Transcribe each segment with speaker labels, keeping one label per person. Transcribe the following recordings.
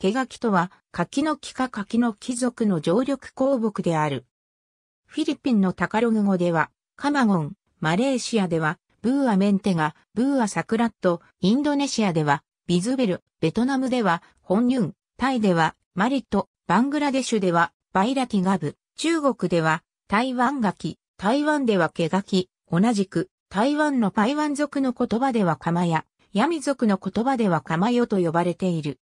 Speaker 1: 毛きとは柿の木か柿の貴族の常緑鉱木である。フィリピンのタカログ語ではカマゴン、マレーシアではブーアメンテガ、ブーアサクラット、インドネシアではビズベル、ベトナムではホンニュン、タイではマリト、バングラデシュではバイラティガブ、中国では台湾柿、台湾では毛き、同じく台湾のパイワン族の言葉ではカマヤ、ヤミ族の言葉ではカマヨと呼ばれている。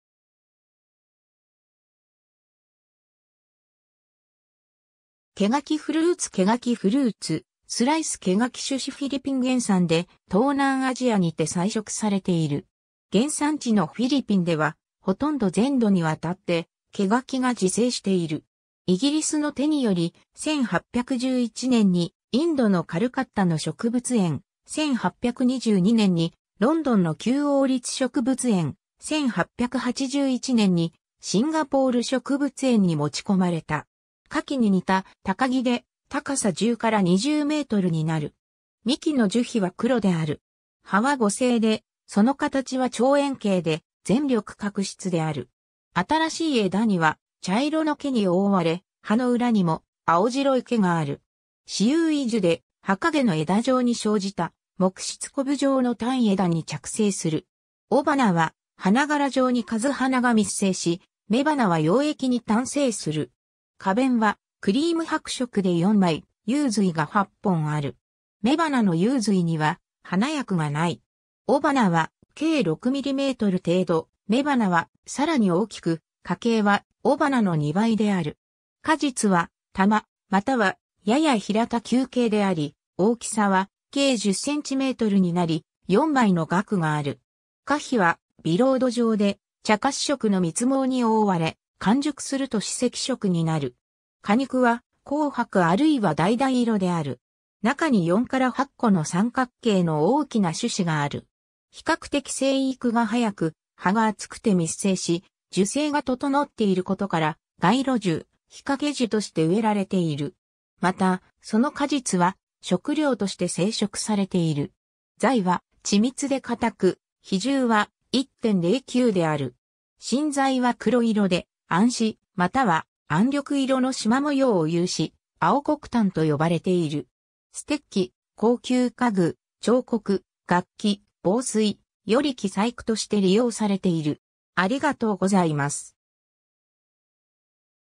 Speaker 1: 毛書きフルーツ毛書きフルーツ、スライス毛ガき種子フィリピン原産で東南アジアにて採食されている。原産地のフィリピンでは、ほとんど全土にわたって、毛ガきが自生している。イギリスの手により、1811年にインドのカルカッタの植物園、1822年にロンドンの旧王立植物園、1881年にシンガポール植物園に持ち込まれた。夏季に似た高木で高さ10から20メートルになる。幹の樹皮は黒である。葉は五星で、その形は長円形で、全力角質である。新しい枝には茶色の毛に覆われ、葉の裏にも青白い毛がある。私有維樹で、葉陰の枝状に生じた木質コブ状の単枝に着生する。尾花は花柄状に数花が密生し、雌花は溶液に単生する。花弁はクリーム白色で4枚、幽髄が8本ある。雌花の幽髄には花薬がない。雄花は計 6mm 程度、雌花はさらに大きく、花径は雄花の2倍である。果実は玉、またはやや平た球形であり、大きさは計 10cm になり、4枚の額がある。花皮はビロード状で、茶褐色の蜜毛に覆われ、完熟すると脂積色になる。果肉は紅白あるいは橙色である。中に4から8個の三角形の大きな種子がある。比較的生育が早く、葉が厚くて密生し、樹勢が整っていることから、街路樹、日陰樹として植えられている。また、その果実は食料として生殖されている。材は緻密で硬く、比重は1.09である。新材は黒色で、暗視、または暗緑色の縞模様を有し、青黒炭と呼ばれている。ステッキ、高級家具、彫刻、楽器、防水、より記細工として利用されている。ありがとうございます。